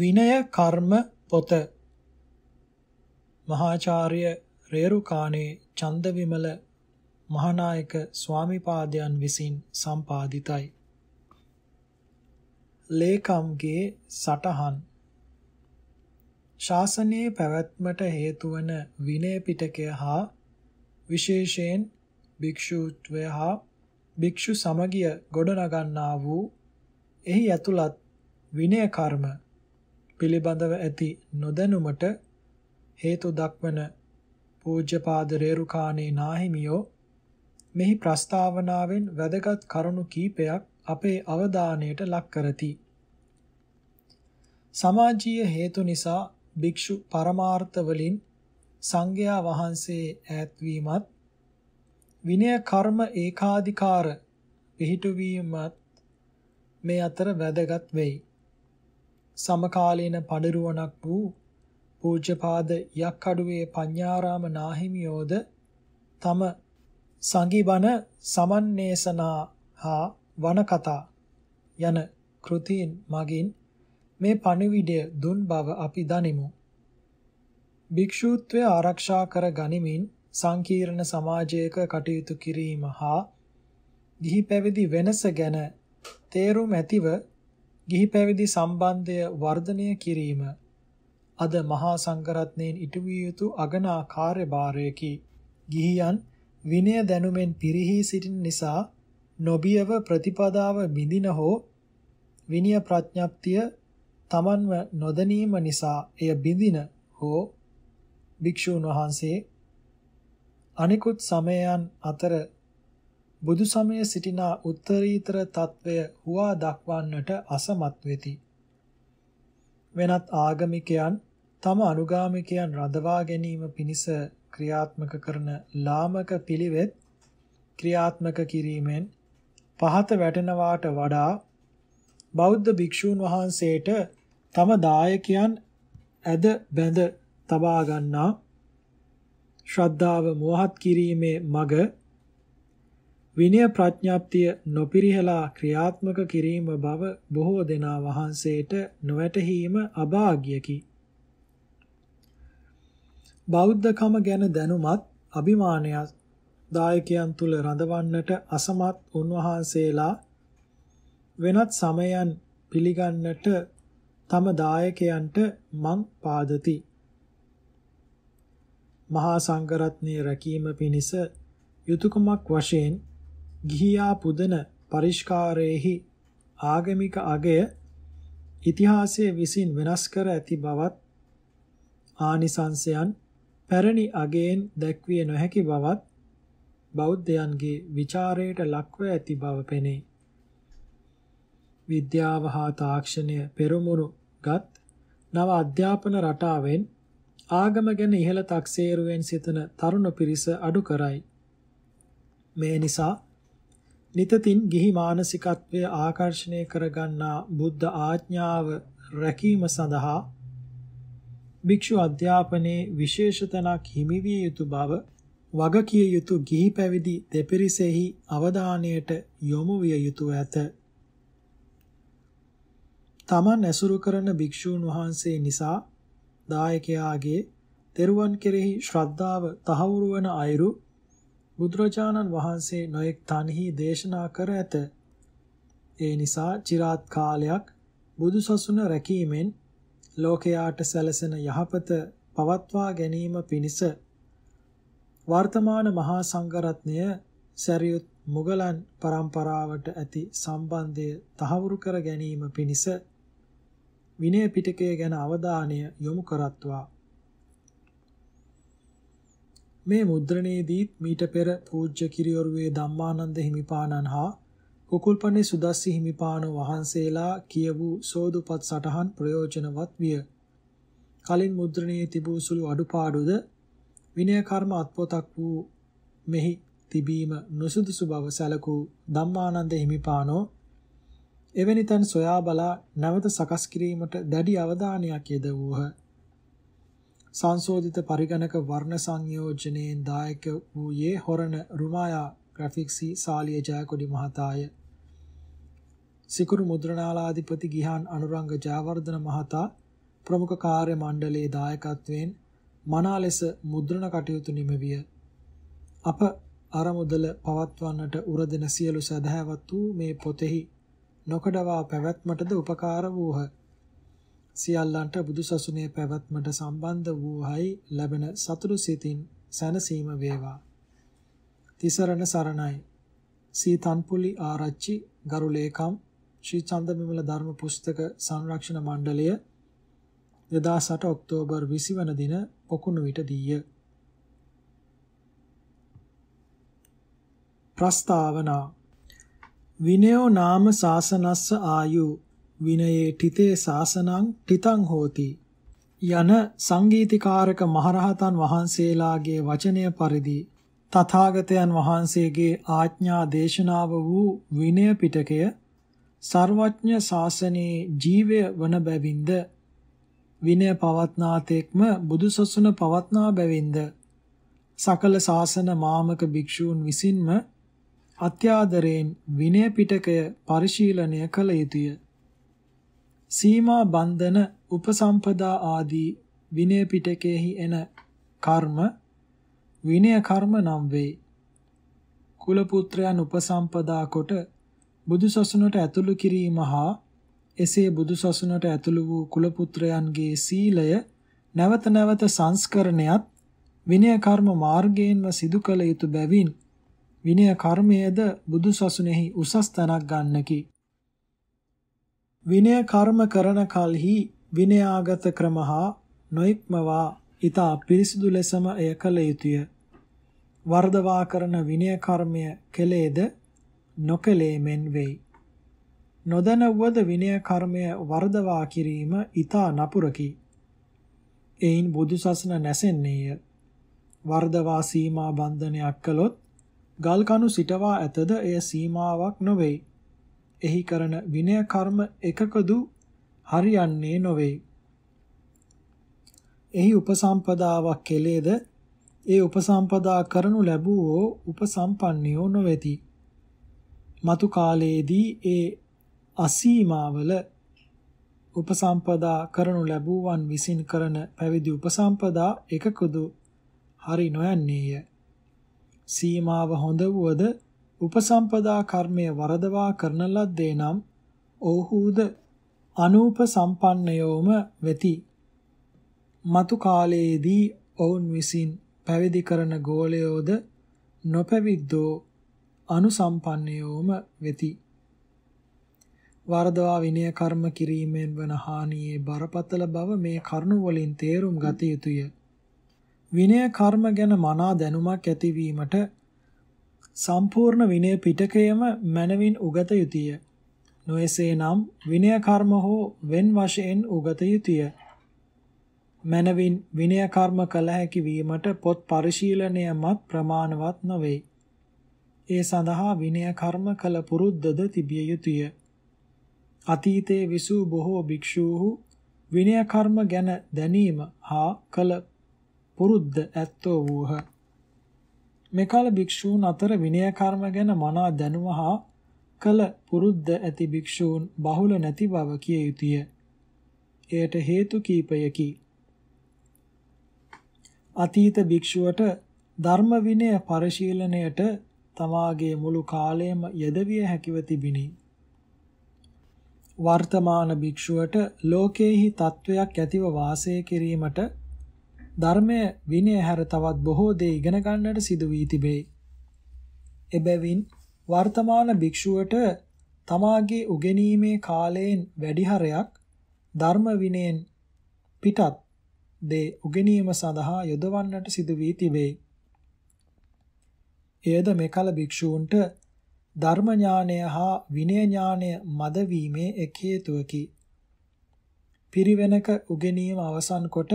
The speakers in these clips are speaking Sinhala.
විනය කර්ම පොත මහාචාර්ය රේරුකාණේ චන්දවිමල මහානායක ස්වාමිපාදයන් විසින් සම්පාදිතයි. ලේකම්ගේ සටහන් ශාසනයේ පැවැත්මට හේතු වන විනය පිටකය හා විශේෂයෙන් භික්ෂුත්වය හා භික්ෂු සමගිය ගොඩනගන්නා වූ එහි ඇතුළත් විනය කර්ම පිළිබඳව ඇති නොදැනුමට හේතු දක්වන පූජ්‍යපාද රේරුකාණේ නාහිමියෝ මෙහි ප්‍රස්තාවනාවෙන් වැදගත් කරුණු කීපයක් අපේ අවධානයට ලක් කරති. සමාජීය හේතු නිසා භික්ෂු පරමාර්ථ වලින් සංඝයා වහන්සේ ඈත්වීමත් විනය කර්ම ඒකාධිකාර පිහිටුවීමත් මේ අතර වැදගත් වෙයි. සමකාලීන පඬිරුවණක් වූ පූජ්‍යපාද යක්කඩුවේ පඤ්ඤාරාම නාහිමියෝද තම සංගීබන සමන්නේසනා හා වනකතා යන කෘතීන් මගින් මේ පණිවිඩය දුන් බව අපි දනිමු. භික්ෂූත්වය ආරක්ෂා කර ගනිමින් සංකීර්ණ සමාජයක කටයුතු කිරීම හා ගිහි පැවිදි වෙනස ගැන තේරුම් ඇතිව ගිහි පැවිදි සම්බන්ධය වර්ධනය කිරීම අද මහා සංඝරත්නයෙන් ඉටවිය යුතු අගනා කාර්යභාරයකි. ගිහියන් විනය දැනුමෙන් පිරිහි සිටින නිසා නොබියව ප්‍රතිපදාව බිඳින හෝ විනය ප්‍රඥප්තිය තමන්ව නොදැනීම නිසා එය බිඳින හෝ භික්ෂූන් වහන්සේ අනිකුත් සමයන් අතර බුදු සමය සිටිනා උත්තරීතර తත්වය හුවා දක්වන්නට අසමත් වෙති. වෙනත් ආගමිකයන් තම අනුගාමිකයන් රඳවා ගැනීම පිණිස ක්‍රියාත්මක කරන ලාමක පිළිවෙත් ක්‍රියාත්මක කිරීමෙන් පහත වැටෙනවාට වඩා බෞද්ධ භික්ෂූන් වහන්සේට තම දායකයන් ඇද බැඳ තබා ගන්නා ශ්‍රද්ධාව මෝහත් කිරීමේ මග විනය ප්‍රඥාප්තිය නොපිරිහෙලා ක්‍රියාත්මක කිරීම බව බොහෝ දෙනා වහන්සේට නොවැටහීම අභාග්‍යකි. බෞද්ධකම ගැන දැනුමත් අභිමානයත් දායකයන් තුල රඳවන්නට අසමත් උන්වහන්සේලා වෙනත් සමයන් පිළිගන්නට තම දායකයන්ට මං පාදති. මහා සංඝරත්නයේ රැකීම පිණිස යුතුයකමක් වශයෙන් ගිහියා පුදන පරිෂ්කාරයේහි ආගමික අගය ඉතිහාසයේ විසින් වෙනස් කර ඇති බවත් ආනිසංසයන් පැරණි අගයෙන් දැක්විය නොහැකි බවත් බෞද්ධයන්ගේ ਵਿਚාරයට ලක්ව ඇති බව පෙනේ. විද්‍යාව හා තාක්ෂණය පෙරමුණු ගත් නව අධ්‍යාපන රටාවෙන් ආගම ගැන ඉහළ තක්සේරුවෙන් සිතන තරුණ පිරිස අඩු කරයි. මේ නිසා නිතතින් ගිහි මානසිකත්වය ආකර්ෂණය කරගන්නා බුද්ධ ආඥාව රැකීම සඳහා භික්ෂු අධ්‍යාපනයේ විශේෂ තනක් හිමිවිය යුතු බව වගකිය යුතු ගිහි පැවිදි දෙපිරිසෙහි අවධානයට යොමු විය යුතුය ඇත. තමන් ඇසුරු කරන භික්ෂූන් වහන්සේ නිසා දායකයාගේ තෙරුවන් කෙරෙහි ශ්‍රද්ධාව තහවුරු වන අයුරු බුදුරජාණන් වහන්සේ නොඑක් තන්හි දේශනා කර ඇත. ඒ නිසා চিරාත් කාලයක් බුදුසසුන රැකීමෙන් ලෝකයාට සැලසෙන යහපත පවත්වා ගැනීම පිණිස වර්තමාන මහා සංඝරත්නය සැරියුත් මුගලන් පරම්පරාවට ඇති සම්බන්ධය තහවුරු කර ගැනීම පිණිස විනය පිටකය ගැන අවධානය යොමු කරත්වා මේ මුද්‍රණයේදීත් මීට පෙර පූජ්‍ය කිරියොරුවේ ධම්මානන්ද හිමිපාණන් හා කුකුල්පනේ සුදස්සි හිමිපාණ වහන්සේලා කියවූ සෝදුපත් සටහන් ප්‍රයෝජනවත් විය. කලින් මුද්‍රණයේ තිබූ සුළු අඩුපාඩුද විනය කර්ම අත්පොතක් වූ මෙහි තිබීම නුසුදුසු බව සැලකූ ධම්මානන්ද හිමිපාණෝ එවැනි තන් සොයා බලා නැවත සකස් කිරීමට දැඩි අවධානයක් යොදවූහ. සංශෝධිත පරිගණක වර්ණ සංයෝජනයෙන් දායක වූයේ හොරණ රුමායා ග්‍රැෆික්සි සාලිය ජයකොඩි මහතාය. සිකුරු මුද්‍රණාලාධිපති ගිහාන් අනුරංග ජයවර්ධන මහතා ප්‍රමුඛ කාර්ය මණ්ඩලයේ දායකත්වයෙන් මනා ලෙස මුද්‍රණ කටයුතු නිමවිය. අප අරමුදල පවත්වන්නට උරදෙන සියලු සදහැවත් වූ මේ පොතෙහි නොකඩවා පැවැත්මටද උපකාර වූහ. සියල්ලන්ට බුදුසසුනේ පැවැත්මට සම්බන්ධ වූහයි ලැබෙන සතුරු සිතින් සැනසීම වේවා. තිසරණ සරණයි. සීතන්පුලි ආරච්චි ගරුලේකම් ශ්‍රී චන්දමිමල ධර්ම පුස්තක සංරක්ෂණ මණ්ඩලය 2008 ඔක්තෝබර් 20 වන දින පොකුණු විට දීය. ප්‍රස්තාවනා විනයෝ නාම සාසනස්ස ආයු විනයේ තිතේ සාසනං තිතං හෝති යන සංගීතීකාරක මහරහතන් වහන්සේලාගේ වචනය පරිදි තථාගතයන් වහන්සේගේ ආඥා දේශනාව වූ විනය පිටකය සර්වඥ ශාසනයේ ජීවය වන බැවින්ද විනය පවත්නාතෙක්ම බුදුසසුන පවත්නා බැවින්ද සකල ශාසන මාමක භික්ෂූන් විසින්ම අත්‍යාදරයෙන් විනය පිටකය පරිශීලනය කළ යුතුය සීමා බන්ධන උපසම්පදා ආදී විනය පිටකයෙහි එන කර්ම විනය කර්ම නම් වේ. කුල පුත්‍රයන් උපසම්පදා කොට බුදු සසුනට ඇතුළු කිරීම හා එසේ බුදු සසුනට ඇතුළු වූ කුල පුත්‍රයන්ගේ සීලය නැවත නැවත සංස්කරණයත් විනය කර්ම මාර්ගයෙන්ම සිදු කළ යුතු බැවින් විනය කර්මයේද බුදු සසුනේහි උසස් තැනක් ගන්නකි. විනය කර්ම කරන කලෙහි විනයාගත ක්‍රම හා නොඉක්මවා ඊතා පිරිසිදු ලෙසම එය කළ යුතුය. වර්ධවා කරන විනය කර්මය කෙලේද නොකලේ මෙන් වෙයි. නොදැනුවද විනය කර්මය වර්ධවා කිරීම ඊතා නපුරකි. එයින් බුදුසසුන නැසෙන්නේය. වර්ධවා සීමා බන්ධනයක් කළොත් ගල් කණු සිටවා ඇතද එය සීමාවක් නොවේයි. එහි කරන විනය කර්ම එකකදු හරියන්නේ නොවේ. එහි උපසම්පදාවක් කෙලේද ඒ උපසම්පදා කරනු ලැබුවෝ උපසම්පන්නියෝ නොවේති. මතු කාලයේදී ඒ අසීමාවල උපසම්පදා කරනු ලැබුවන් විසින් කරන පැවිදි උපසම්පදා එකකදු හරි නොයන්නේය. සීමාව හොඳ වුවද උපසම්පදා කර්මය වරදවා කරන ලද්දේ නම් ඕහුද අනූප සම්පන්නයෝම වෙති. මතු කාලයේදී ඔවුන් විසින් පැවිදි කරන ගෝලයෝද නොපැවිද්දෝ අනුසම්පන්නයෝම වෙති. වරදවා විනය කර්ම කිරීමෙන් වන හානියේ බරපතල බව මේ කරුණු වලින් තේරුම් ගත යුතුය. විනය කර්ම ගැන මනා දැනුමක් ඇතිවීමට සම්පූර්ණ විනය පිටකයම මනවින් උගත යුතුය. නොයසේනම් විනය කර්ම හෝ wen වශයෙන් උගත යුතුය. මනවින් විනය කර්ම කළ හැකි වීමට පොත් පරිශීලනයමත් ප්‍රමාණවත් නොවේ. ඒ සඳහා විනය කර්ම කළ පුරුද්දද තිබිය යුතුය. අතීතයේ විසූ බොහෝ භික්ෂූහු විනය කර්ම ගැන දැනීම හා කළ පුරුද්ද ඇත්තෝ වූහ. මේ කාල භික්ෂූන් අතර විනය කර්ම ගැන මනා දැනුම හා කල පුරුද්ද ඇති භික්ෂූන් බහුල නැති බව කිය යුතුය. එයට හේතු කීපයකි. අතීත භික්ෂුවට ධර්ම විනය පරිශීලනයට තමාගේ මුළු කාලයම යෙදවිය හැකිව තිබිනි. වර්තමාන භික්ෂුවට ලෝකේහි තත්වයක් ඇතිව වාසය කිරීමට ධර්මය විනය හැර තවත් බොහෝ දේ ඉගෙන ගන්නට සිදු වී තිබේ. එබැවින් වර්තමාන භික්ෂුවට තමාගේ උගෙනීමේ කාලයෙන් වැඩි හරයක් ධර්ම විනයෙන් පිටත් දේ උගෙනීම සඳහා යොදවන්නට සිදු වී තිබේ. එයද මෙකල භික්ෂූන්ට ධර්ම ඥානය හා විනය ඥානය මද වීමේ එක් හේතුවකි. පිරිවෙනක උගෙනීම අවසන් කොට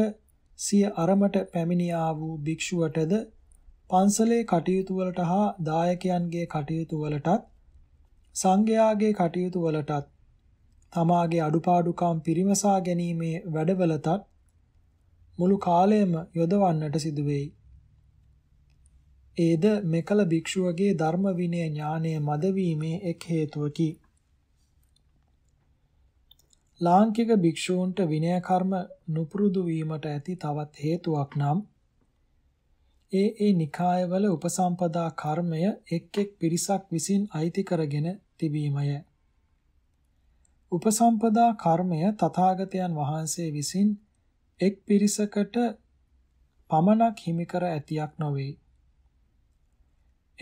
සිය අරමට පැමිණියා වූ භික්ෂුවටද පන්සලේ කටයුතු වලට හා දායකයන්ගේ කටයුතු වලටත් සංඝයාගේ කටයුතු වලටත් තමාගේ අඩුපාඩුකම් පිරිමසා ගැනීමේ වැඩවලටත් මුළු කාලයම යොදවන්නට සිදුවේයි. ඒද මෙකල භික්ෂුවගේ ධර්ම විනය ඥානය මදවීමේ එක් හේතුවකි. ලාංකික භික්ෂූන්ට විනය කර්ම නුපුරුදු වීමට ඇති තවත් හේතුවක් නම් ඒ ඒ නිකායවල උපසම්පදා කර්මය එක් එක් පිරිසක් විසින් අයිති කරගෙන තිබීමය. උපසම්පදා කර්මය තථාගතයන් වහන්සේ විසින් එක් පිරිසකට පමණක් හිමි කර ඇතියක් නොවේ.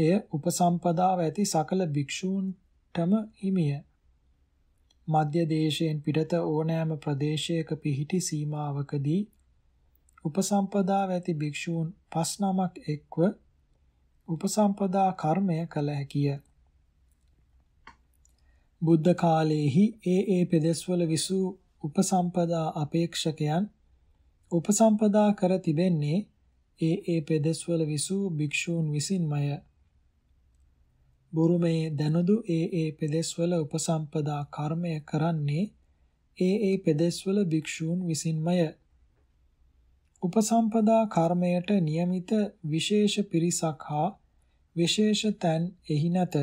එය උපසම්පදාව ඇති සකල භික්ෂූන්ටම හිමිය. මධ්‍ය දේශයෙන් පිටත ඕනෑම ප්‍රදේශයක පිහිටි සීමාවකදී උපසම්පදා වැති භික්ෂූන් පස් නමක් එක්ව උපසම්පදා කර්මය කළ හැකිය. බුද්ධ කාලයේහි ඒ ඒ පෙදෙස්වල විසූ උපසම්පදා අපේක්ෂකයන් උපසම්පදා කර තිබෙන්නේ ඒ ඒ පෙදෙස්වල විසූ භික්ෂූන් විසින්මය. බුරුමයේ දනදු ඒ ඒ පෙදෙස්වල උපසම්පදා කර්මය කරන්නේ ඒ ඒ පෙදෙස්වල භික්ෂූන් විසින්මය. උපසම්පදා කර්මයට નિયમિત විශේෂ පිරිසක් හා විශේෂ තැන් එහි නැත.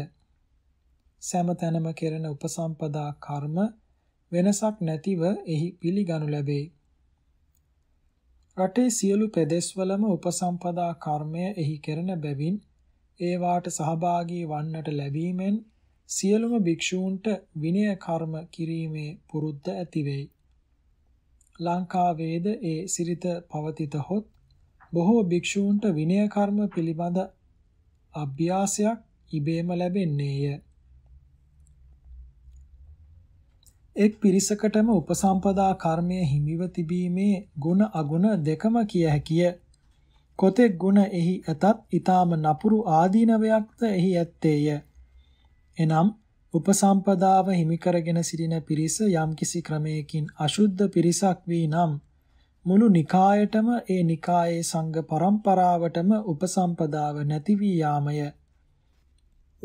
සෑම තැනම කෙරෙන උපසම්පදා කර්ම වෙනසක් නැතිව එහි පිළිගනු ලැබේ. රටේ සියලු පෙදෙස්වලම උපසම්පදා කර්මය එහි කෙරෙන බැවින් ඒවාට සහභාගී වන්නට ලැබීමෙන් සියලුම භික්ෂූන්ට විනය කර්ම කිරීමේ පුරුද්ද ඇති වෙයි. ලංකාවේද ඒ සිරිත පවතිතහොත් බොහෝ භික්ෂූන්ට විනය කර්ම පිළිබඳ අභ්‍යාසයක් ඉබේම ලැබෙන්නේය. එක් පිරිසකටම උපසම්පදා කර්මය හිමිව තිබීමේ ගුණ අගුණ දෙකම කිය හැකිය. කොතෙක් ගුණ එහි ඇතත් ඊ타ම නපුරු ආදීනවයක්ද එහි ඇත්තේය. එනම් උපසම්පදාව හිමි කරගෙන සිටින පිරිස යම්කිසි ක්‍රමයකින් අශුද්ධ පිරිසක් වී නම් මුළු නිකායටම ඒ නිකායේ සංඝ පරම්පරාවටම උපසම්පදාව නැති වී යාමය.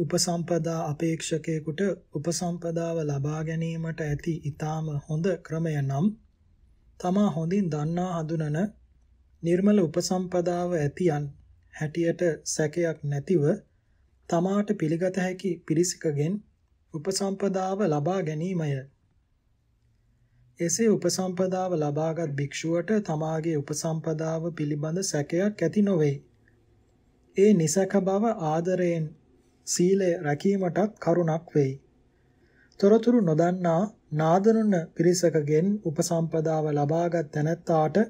උපසම්පදා අපේක්ෂකයෙකුට උපසම්පදාව ලබා ගැනීමට ඇති ඊ타ම හොඳ ක්‍රමය නම් තමා හොඳින් දන්නා හඳුනන නිර්මල උපසම්පදාව ඇතියන් හැටියට සැකයක් නැතිව තමාට පිළිගත හැකි පිරිසකගෙන් උපසම්පදාව ලබා ගැනීමය. එසේ උපසම්පදාව ලබාගත් භික්ෂුවට තමාගේ උපසම්පදාව පිළිබඳ සැකයක් ඇති නොවේ. ඒ නිසක බව ආදරයෙන් සීලය රැකීමටත් කරුණක් වෙයි. තොරතුරු නොදන්නා නාදනුන පිරිසකගෙන් උපසම්පදාව ලබාගත් තැනැත්තාට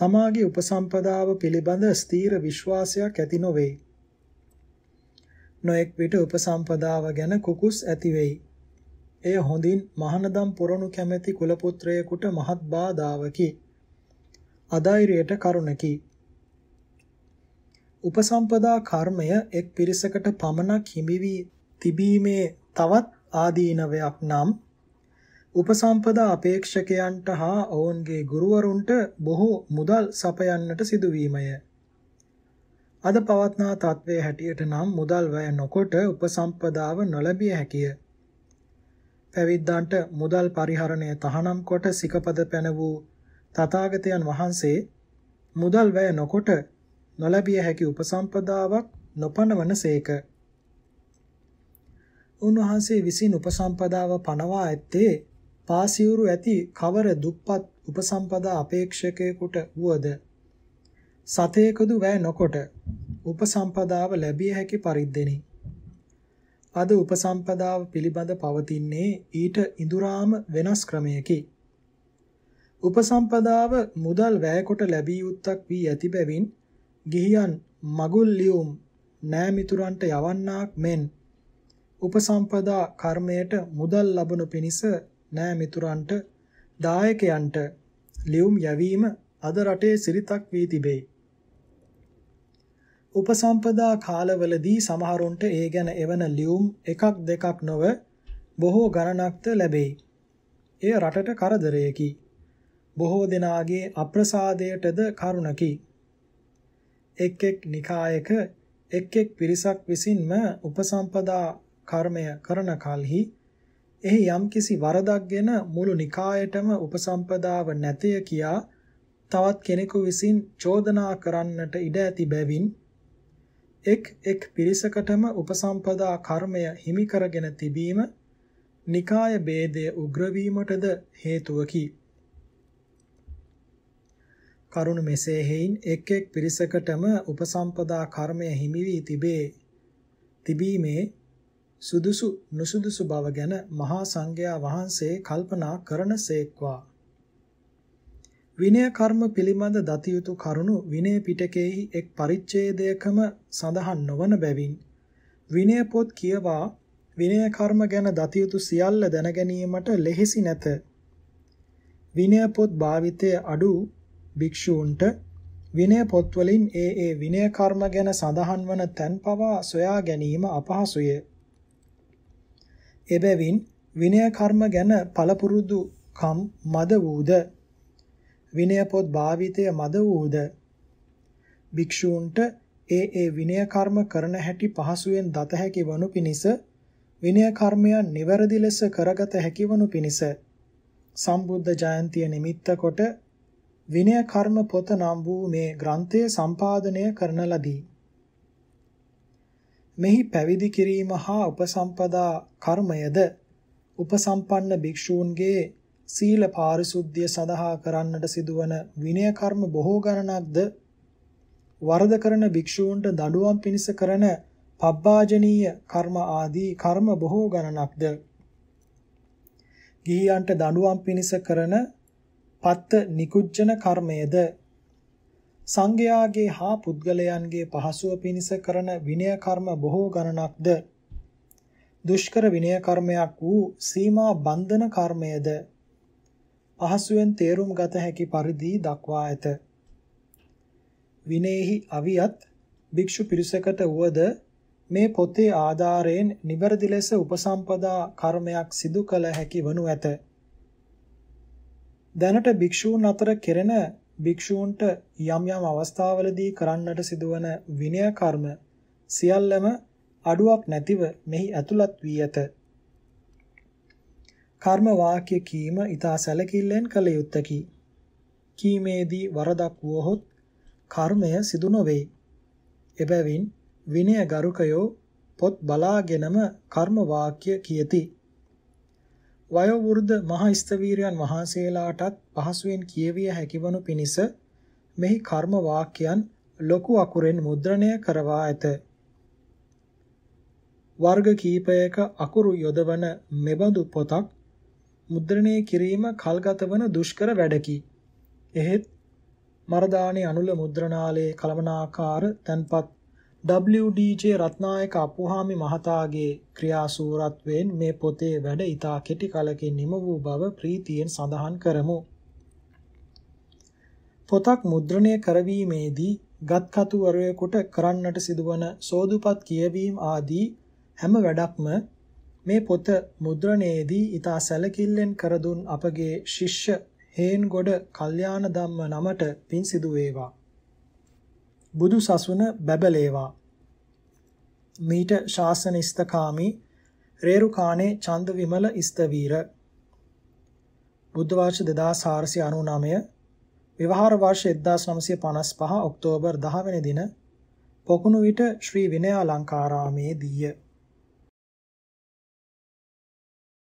තමාගේ උපසම්පදාව පිළිබඳ ස්ථීර විශ්වාසයක් ඇති නොවේ. නොඑක් විට උපසම්පදාව ගැන කුකුස් ඇති වෙයි. එය හොඳින් මහනදම් පුරණු කැමැති කුල පුත්‍රයෙකුට මහත් බාධාවකි. අධෛර්යයට කරුණකි. උපසම්පදා කර්මය එක් පිරිසකට පමණක් හිමි වී තිබීමේ තවත් ආදීනවයක් නම් උපසම්පදා අපේක්ෂකයන්ට හා ඔවුන්ගේ ගුරුවරුන්ට බොහෝ මුදල් සපයන්නට සිදුවීමය. අද පවත්නා තත්ත්වයේ හැටියට නම් මුදල් වැය නොකොට උපසම්පදාව නොලැබිය හැකිය. පැවිද්දන්ට මුදල් පරිහරණය තහනම් කොට සිකපද පැන වූ තථාගතයන් වහන්සේ මුදල් වැය නොකොට නොලැබිය හැකි උපසම්පදාවක් නොපනවනසේක. උන්වහන්සේ විසින් උපසම්පදාව පනවා ඇත්තේ පාසියුරු ඇති කවර දුප්පත් උපසම්පදා අපේක්ෂකයෙකුට වුවද සතේකදු වැය නොකොට උපසම්පදාව ලැබිය හැකි පරිද්දෙනි. අද උපසම්පදාව පිළිබඳ පවතින්නේ ඊට ඉඳුරාම වෙනස් ක්‍රමයකි. උපසම්පදාව මුදල් වැයකොට ලැබිය යුත්තක් වී ඇති බැවින් ගිහියන් මගුල් ලියුම් නෑමිතුරන්ට යවන්නාක් මෙන් උපසම්පදා කර්මයට මුදල් ලබනු පිණිස නෑ මිතුරන්ට දායකයන්ට ලියුම් යැවීම අද රටේ සිරිතක් වී තිබේ. උපසම්පදා කාලවලදී සමහරුන්ට ඒ ගැන එවන ලියුම් එකක් දෙකක් නොව බොහෝ ගණනක්ද ලැබෙයි. එය රටට කරදරයකි. බොහෝ දෙනාගේ අප්‍රසාදයටද කරුණකි. එක් එක් නිකායක එක් එක් පිරිසක් විසින්ම උපසම්පදා කර්මය කරන කලෙහි එහි යම්කිසි වරදක් ගැන මුළු නිකායටම උපසම්පදාව නැතය කියා තවත් කෙනෙකු විසින් චෝදනා කරන්නට ඉඩ ඇති බැවින් එක් එක් පිරිසකටම උපසම්පදා කර්මය හිමි කරගෙන තිබීම නිකාය ભેදය උග්‍ර වීමටද හේතුවකි. කරුණ මෙසේ හේයින් එක් එක් පිරිසකටම උපසම්පදා කර්මය හිමි වී තිබේ. තිබීමේ සුදුසු නුසුදුසු බව ගැන මහා සංඝයා වහන්සේ කල්පනා කරනසේක්වා විනය කර්ම පිළිබඳ දතියුතු කරුණු විනය පිටකයෙහි එක් පරිච්ඡේදයකම සඳහන් නොවන බැවින් විනය පොත් කියවා විනය කර්ම ගැන දතියුතු සියල්ල දැන ගැනීමට ලෙහෙසි නැත. විනය පොත් භාවිතය අඩු භික්ෂූන්ට විනය පොත්වලින් ඒ ඒ විනය කර්ම ගැන සඳහන් වන තැන් පවා සොයා ගැනීම අපහසුය. එබැවින් විනය කර්ම ගැන පළපුරුදු කම් මද වූද විනය පොත් භාවිතය මද වූද භික්ෂූන්ට ඒ ඒ විනය කර්ම කරන හැටි පහසුවෙන් දත හැකි වනු පිණිස විනය කර්මයන් නිවැරදි ලෙස කරගත හැකි වනු පිණිස සම්බුද්ධ ජයන්තිය නිමිත්ත කොට විනය කර්ම පොත නම් වූ මේ ග්‍රන්ථය සම්පාදනය කරන ලදී මෙහි පැවිදි කිරීම හා උපසම්පදා කර්මයද උපසම්පන්න භික්ෂූන්ගේ සීල පාරිශුද්ධිය සඳහා කරන්නට සිදුවන විනය කර්ම බොහෝ ගණනක්ද වරද කරන භික්ෂූන්ට දඬුවම් පිණිස කරන පබ්බාජනීය කර්ම ආදී කර්ම බොහෝ ගණනක්ද ගිහියන්ට දඬුවම් පිණිස කරන පත්ත නිකුජ්ජන කර්මයේද සංඝයාගේ හා පුද්ගලයන්ගේ පහසුව පිණිස කරන විනය කර්ම බොහෝ ගණනක්ද දුෂ්කර විනය කර්මයක් වූ සීමා බන්ධන කර්මයද පහසුවෙන් තේරුම් ගත හැකි පරිදි දක්වා ඇත විනේහි අවියත් භික්ෂු පිරිසකට වුවද මේ පොතේ ආධාරයෙන් නිවැරදි ලෙස උපසම්පදා කර්මයක් සිදු කළ හැකි වනු ඇත දැනට භික්ෂූන් අතර කෙරෙන භික්ෂූන්ට යම් යම් අවස්ථාවලදී කරන්නට සිදුවන විනය කර්ම සියල්ලම අඩුවක් නැතිව මෙහි ඇතුළත් වී ඇත. කර්ම වාක්‍ය කීම ඊතා සැලකිල්ලෙන් කළ යුත්තකි. කීමේදී වරදක් වුවහොත් කර්මය සිදු නොවේ. එබැවින් විනය ගරුකයෝ පොත් බලාගෙනම කර්ම වාක්‍ය කියති. වයෝවෘද්ධ මහා ස්තවීරයන් වහන්සේලාටත් පහසුවෙන් කියවිය හැකිවනු පිණිස මෙහි කර්ම වාක්‍යයන් ලොකු අකුරෙන් මුද්‍රණය කරවා ඇත. වර්ග කීපයක අකුරු යොදවන මෙබඳු පොතක් මුද්‍රණය කිරීම කල්ගත වන දුෂ්කර වැඩකි. එහෙත් මරදානි අනුල මුද්‍රණාලයේ කළමනාකාර තැන්පත් WDJ රත්නායක අපුහාමි මහතාගේ ක්‍රියාසූරත්වයෙන් මේ පොතේ වැඩ ඉතා කෙටි කලකින් නිම වූ බව ප්‍රීතියෙන් සඳහන් කරමු. පොතක් මුද්‍රණය කරවීමේදී ගත්කතුවරයෙකුට කරන්නට සිදුවන සෝදුපත් කියවීම ආදී හැම වැඩක්ම මේ පොත මුද්‍රණයේදී ඉතා සැලකිල්ලෙන් කරදුන් අපගේ ශිෂ්‍ය හේන්ගොඩ කල්යාණ ධම්ම නමට පින් සිදු වේවා. බුදු සසුන බැබලේවා මීට ශාසන ඉස්තකාමි රේරුකාණේ චන්ද විමල ඉස්තවීර බුද්ධ වර්ෂ 2499 විවහාර වර්ෂ 1955 ඔක්තෝබර් 10 වෙනි දින පොකුණු විට ශ්‍රී විනයාලංකාරාමේදීය